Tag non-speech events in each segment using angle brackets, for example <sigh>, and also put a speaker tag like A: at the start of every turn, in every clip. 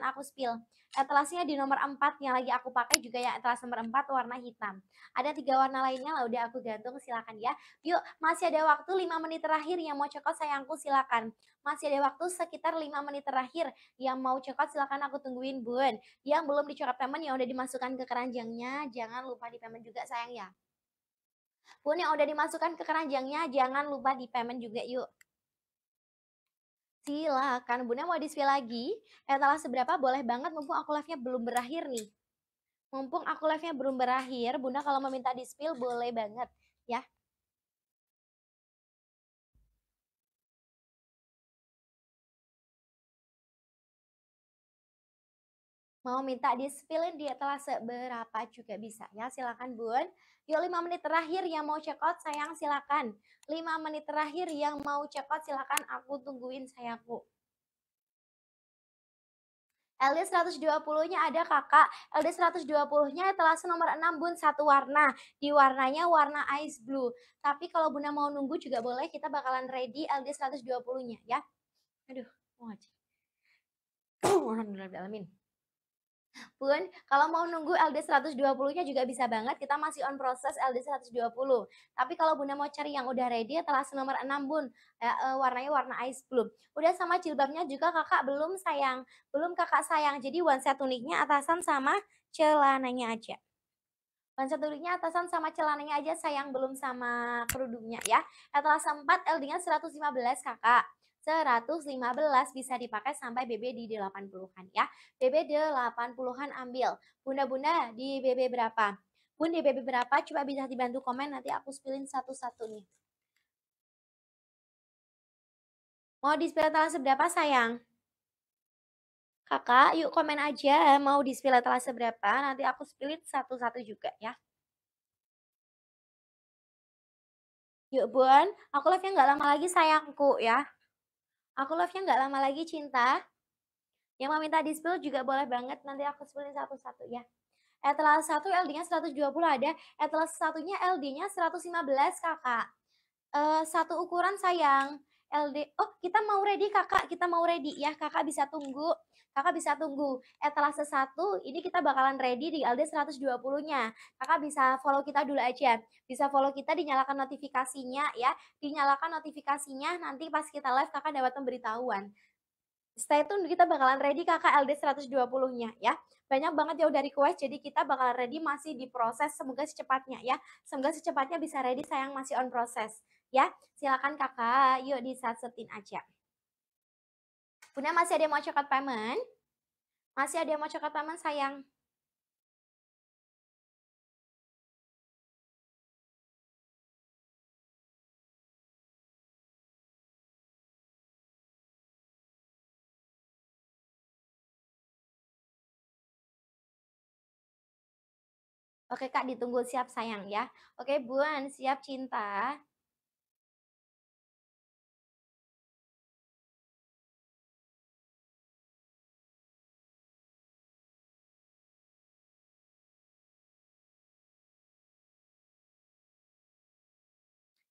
A: aku spill. Etalasnya di nomor 4 yang lagi aku pakai juga yang etelas nomor 4 warna hitam. Ada tiga warna lainnya lah udah aku gantung silakan ya. Yuk masih ada waktu 5 menit terakhir yang mau cekot sayangku silakan. Masih ada waktu sekitar 5 menit terakhir yang mau cekot silakan aku tungguin bun. Yang belum dicokot payment yang udah dimasukkan ke keranjangnya jangan lupa di payment juga sayang ya. Bun yang udah dimasukkan ke keranjangnya jangan lupa di payment juga yuk. Silakan, Bunda mau spill lagi. Etalase eh, seberapa boleh banget mumpung aku live-nya belum berakhir nih. Mumpung aku live-nya belum berakhir, Bunda
B: kalau meminta dispil boleh banget ya. Mau minta di spillin di etalase berapa juga bisa ya. Silakan
A: Bun. Yuk 5 menit terakhir yang mau check out sayang silakan. 5 menit terakhir yang mau check out silakan aku tungguin sayangku. LD 120-nya ada kakak, LD 120-nya telah nomor 6 bun satu warna, di warnanya warna ice blue. Tapi kalau bunda mau nunggu juga boleh, kita bakalan ready LD 120-nya ya. Aduh, wajib. <coughs> Alhamdulillah, alamin. Pun, kalau mau nunggu LD 120-nya juga bisa banget, kita masih on proses LD 120. Tapi kalau Bunda mau cari yang udah ready, telah nomor 6 Bun, ya, e, warnanya warna ice blue. Udah sama jilbabnya juga kakak belum sayang, belum kakak sayang. Jadi one set uniknya atasan sama celananya aja. One set uniknya atasan sama celananya aja sayang, belum sama kerudungnya ya. telah sempat LD-nya 115 kakak. 115 bisa dipakai sampai BB di 80-an ya. BB 80-an ambil. Bunda-bunda di BB berapa? Bun di BB berapa? Coba bisa dibantu komen nanti aku spillin satu-satu nih. Mau spill etalase berapa sayang? Kakak, yuk komen aja mau spill etalase berapa. Nanti aku spilin satu-satu juga ya. Yuk Bun, aku live-nya nggak lama lagi sayangku ya. Aku love-nya nggak lama lagi cinta. Yang mau minta di spill juga boleh banget. Nanti aku spillin satu-satu ya. Etalase 1 LD-nya 120 ada. Etalase satunya LD-nya 115 kakak. Uh, satu ukuran sayang. LD, oh kita mau ready kakak, kita mau ready ya kakak bisa tunggu. Kakak bisa tunggu etalase eh, 1 ini kita bakalan ready di LD 120-nya. Kakak bisa follow kita dulu aja. Bisa follow kita dinyalakan notifikasinya ya. Dinyalakan notifikasinya nanti pas kita live kakak dapat pemberitahuan. Stay tune kita bakalan ready kakak LD 120-nya ya. Banyak banget jauh dari request jadi kita bakal ready masih diproses semoga secepatnya ya. Semoga secepatnya bisa ready sayang masih on proses ya. Silakan kakak yuk di subscribe aja. Bunda masih ada yang mau coklat payment?
B: Masih ada yang mau coklat payment sayang? Oke Kak, ditunggu siap sayang ya. Oke Buan, siap cinta.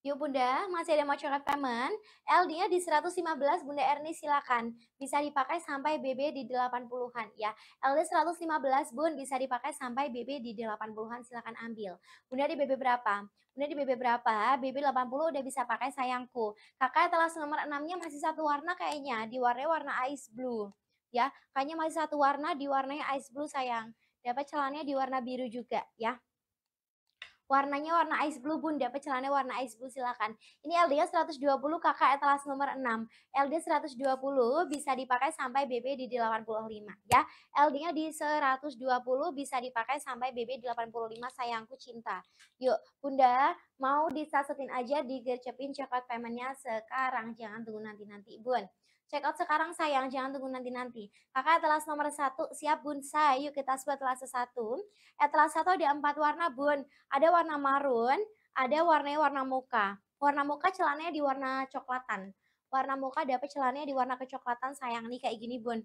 B: Yuk Bunda, masih ada mau coret payment?
A: LD-nya di 115, Bunda Erni silakan. Bisa dipakai sampai BB di 80-an ya. LD 115, Bun, bisa dipakai sampai BB di 80-an, silakan ambil. Bunda di BB berapa? Bunda di BB berapa? BB 80 udah bisa pakai sayangku. Kakak telas nomor 6-nya masih satu warna kayaknya, di warna warna ice blue. Ya, kayaknya masih satu warna di diwarnai ice blue sayang. Dapat celananya di warna biru juga ya warnanya warna ice blue bunda pecelannya warna ice blue silakan ini LDL 120 kakak etalase nomor 6 LDL 120 bisa dipakai sampai BB di 85 ya ld-nya di 120 bisa dipakai sampai BB di 85 sayangku cinta yuk bunda mau disasetin aja digercepin coklat paymentnya sekarang jangan tunggu nanti-nanti bun Check out sekarang sayang, jangan tunggu nanti-nanti. Kakak atlas nomor satu, siap bun, bonsai. Yuk kita sebut atlas satu. Atlas eh, satu ada empat warna bun. Ada warna marun, ada warnanya warna muka. Warna muka celananya di warna coklatan. Warna muka dapat celananya di warna kecoklatan sayang nih kayak gini bun.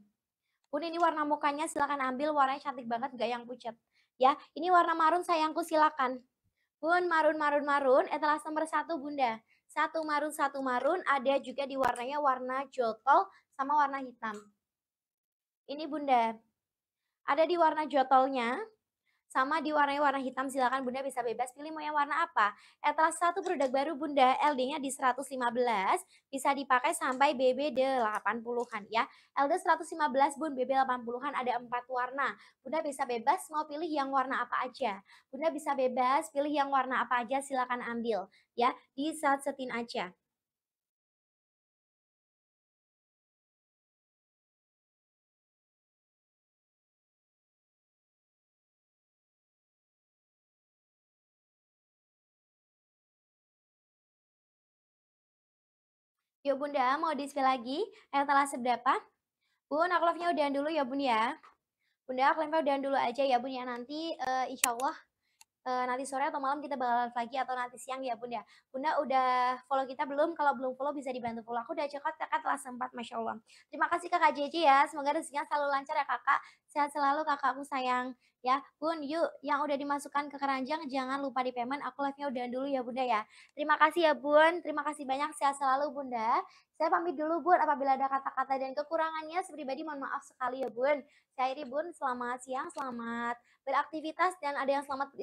A: Bun ini warna mukanya silahkan ambil, warnanya cantik banget gak yang pucat. Ya, ini warna marun sayangku silakan. Bun, marun, marun, marun, etalase eh, nomor satu bunda satu marun satu marun ada juga di warnanya warna jotol sama warna hitam ini bunda ada di warna jotolnya sama diwarnai warna hitam, silakan Bunda bisa bebas pilih mau yang warna apa. etalas satu produk baru Bunda, LD-nya di 115, bisa dipakai sampai BB 80-an ya. LD 115 Bun, BB 80-an ada empat warna. Bunda bisa bebas mau pilih yang warna apa aja. Bunda bisa bebas
B: pilih yang warna apa aja, silakan ambil ya. Di saat setin aja. Yo bunda, mau display lagi telah seberapa, Bun, aku love-nya udahan dulu ya bun ya.
A: Bunda, aku nya udahan dulu aja ya bun ya. Nanti uh, insya Allah uh, nanti sore atau malam kita bakal lagi atau nanti siang ya bunda bunda udah follow kita belum kalau belum follow bisa dibantu follow aku udah cekot kakak telah sempat masya allah terima kasih kakak JJ ya semoga rezekinya selalu lancar ya kakak sehat selalu kakakku sayang ya bun yuk yang udah dimasukkan ke keranjang jangan lupa di payment aku live nya udah dulu ya bunda ya terima kasih ya bun terima kasih banyak sehat selalu bunda saya pamit dulu bun apabila ada kata-kata dan kekurangannya pribadi mohon maaf sekali ya bun saya Iri bun selamat siang selamat beraktivitas dan ada yang selamat